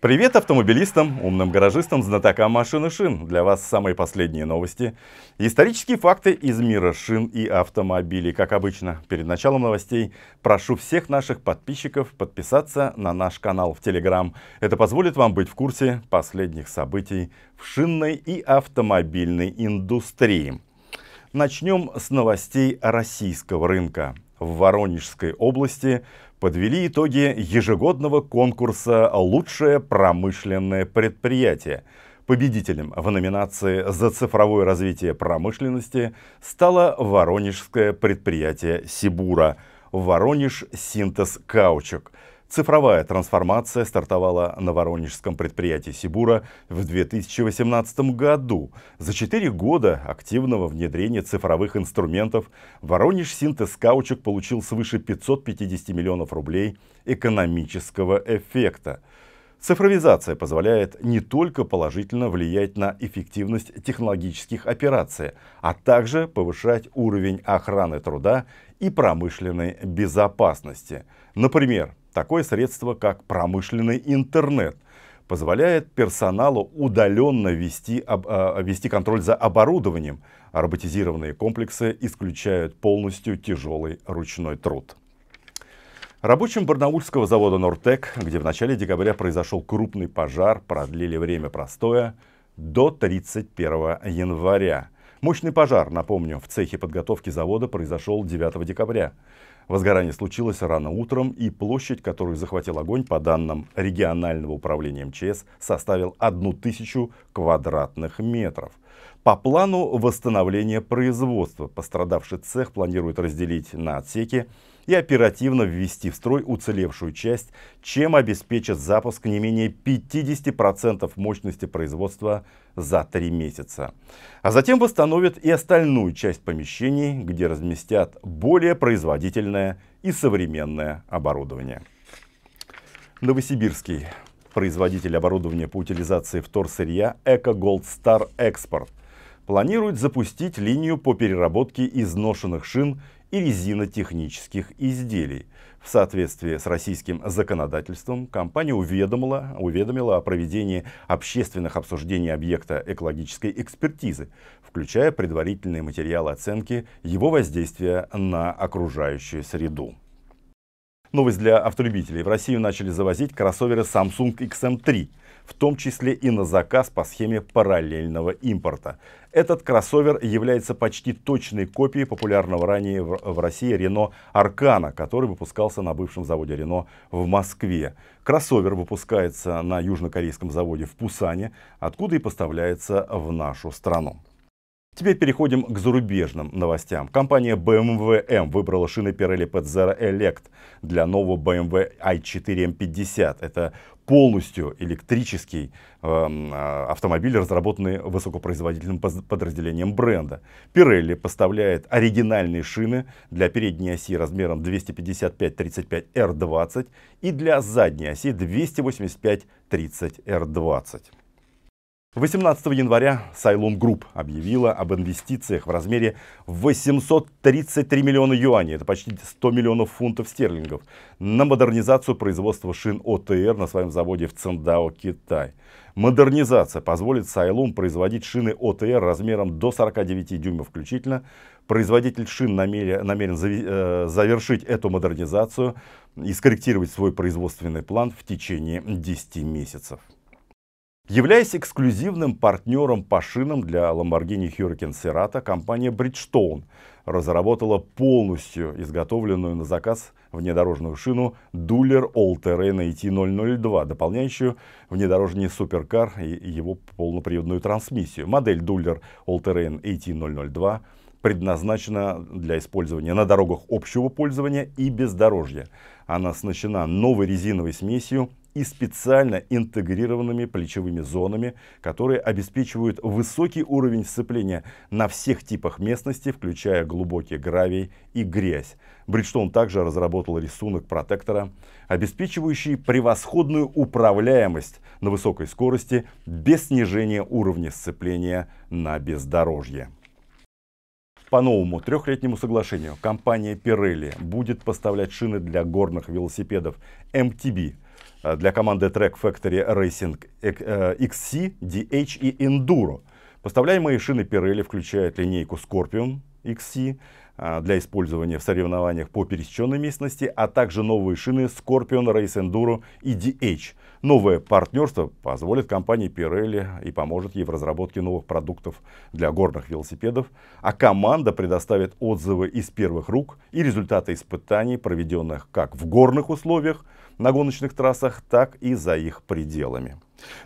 Привет автомобилистам, умным гаражистам, знатокам машин и шин. Для вас самые последние новости. Исторические факты из мира шин и автомобилей. Как обычно, перед началом новостей прошу всех наших подписчиков подписаться на наш канал в Телеграм. Это позволит вам быть в курсе последних событий в шинной и автомобильной индустрии. Начнем с новостей российского рынка в Воронежской области подвели итоги ежегодного конкурса «Лучшее промышленное предприятие», Победителем в номинации «За цифровое развитие промышленности» стало воронежское предприятие «Сибура» «Воронеж Синтез Каучук», Цифровая трансформация стартовала на воронежском предприятии «Сибура» в 2018 году. За 4 года активного внедрения цифровых инструментов Воронеж Синтез Каучук получил свыше 550 миллионов рублей экономического эффекта. Цифровизация позволяет не только положительно влиять на эффективность технологических операций, а также повышать уровень охраны труда и промышленной безопасности. Например, такое средство, как промышленный интернет, позволяет персоналу удаленно вести, об, а, вести контроль за оборудованием. роботизированные комплексы исключают полностью тяжелый ручной труд. Рабочим барнаульского завода «Нортек», где в начале декабря произошел крупный пожар, продлили время простоя до 31 января – Мощный пожар, напомню, в цехе подготовки завода произошел 9 декабря. Возгорание случилось рано утром, и площадь, которую захватил огонь, по данным регионального управления МЧС, составил 1000 квадратных метров. По плану восстановления производства пострадавший цех планирует разделить на отсеки и оперативно ввести в строй уцелевшую часть, чем обеспечат запуск не менее 50% мощности производства за три месяца. А затем восстановят и остальную часть помещений, где разместят более производительное и современное оборудование. Новосибирский производитель оборудования по утилизации вторсырья «Эко Голд Стар Экспорт» планирует запустить линию по переработке изношенных шин и резинотехнических изделий. В соответствии с российским законодательством компания уведомила, уведомила о проведении общественных обсуждений объекта экологической экспертизы, включая предварительные материалы оценки его воздействия на окружающую среду. Новость для автолюбителей. В Россию начали завозить кроссоверы Samsung XM3 в том числе и на заказ по схеме параллельного импорта. Этот кроссовер является почти точной копией популярного ранее в России Renault Аркана, который выпускался на бывшем заводе Renault в Москве. Кроссовер выпускается на южнокорейском заводе в Пусане, откуда и поставляется в нашу страну. Теперь переходим к зарубежным новостям. Компания BMW M выбрала шины Pirelli Pezzera Elect для нового BMW i4 M50. Это полностью электрический эм, э, автомобиль, разработанный высокопроизводительным подразделением бренда. Pirelli поставляет оригинальные шины для передней оси размером 255-35R20 и для задней оси 285-30R20. 18 января Сайлум Групп объявила об инвестициях в размере 833 миллиона юаней, это почти 100 миллионов фунтов стерлингов, на модернизацию производства шин ОТР на своем заводе в Циндао, Китай. Модернизация позволит Сайлум производить шины ОТР размером до 49 дюймов включительно. Производитель шин намерен, намерен э, завершить эту модернизацию и скорректировать свой производственный план в течение 10 месяцев. Являясь эксклюзивным партнером по шинам для Lamborghini Hurricane Serrata, компания Bridgestone разработала полностью изготовленную на заказ внедорожную шину Duller All Terrain AT002, дополняющую внедорожный суперкар и его полноприводную трансмиссию. Модель Duller All Terrain AT002 предназначена для использования на дорогах общего пользования и бездорожья. Она оснащена новой резиновой смесью и специально интегрированными плечевыми зонами, которые обеспечивают высокий уровень сцепления на всех типах местности, включая глубокий гравий и грязь. Бриджтон также разработал рисунок протектора, обеспечивающий превосходную управляемость на высокой скорости без снижения уровня сцепления на бездорожье. По новому трехлетнему соглашению компания Pirelli будет поставлять шины для горных велосипедов MTB – для команды Track Factory Racing XC, DH и Enduro. Поставляемые шины Pirelli включают линейку Scorpion XC, а, для использования в соревнованиях по пересеченной местности, а также новые шины Scorpion Race Enduro и DH. Новое партнерство позволит компании Pirelli и поможет ей в разработке новых продуктов для горных велосипедов, а команда предоставит отзывы из первых рук и результаты испытаний, проведенных как в горных условиях на гоночных трассах, так и за их пределами.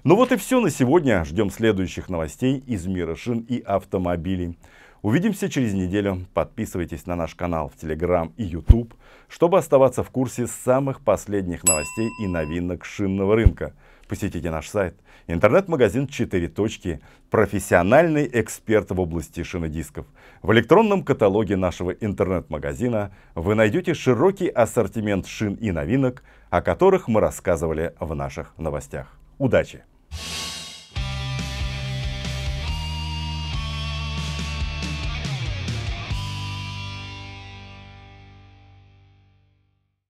Ну вот и все на сегодня. Ждем следующих новостей из мира шин и автомобилей. Увидимся через неделю. Подписывайтесь на наш канал в Телеграм и YouTube, чтобы оставаться в курсе самых последних новостей и новинок шинного рынка. Посетите наш сайт, интернет-магазин «Четыре точки», профессиональный эксперт в области шинодисков. В электронном каталоге нашего интернет-магазина вы найдете широкий ассортимент шин и новинок, о которых мы рассказывали в наших новостях. Удачи!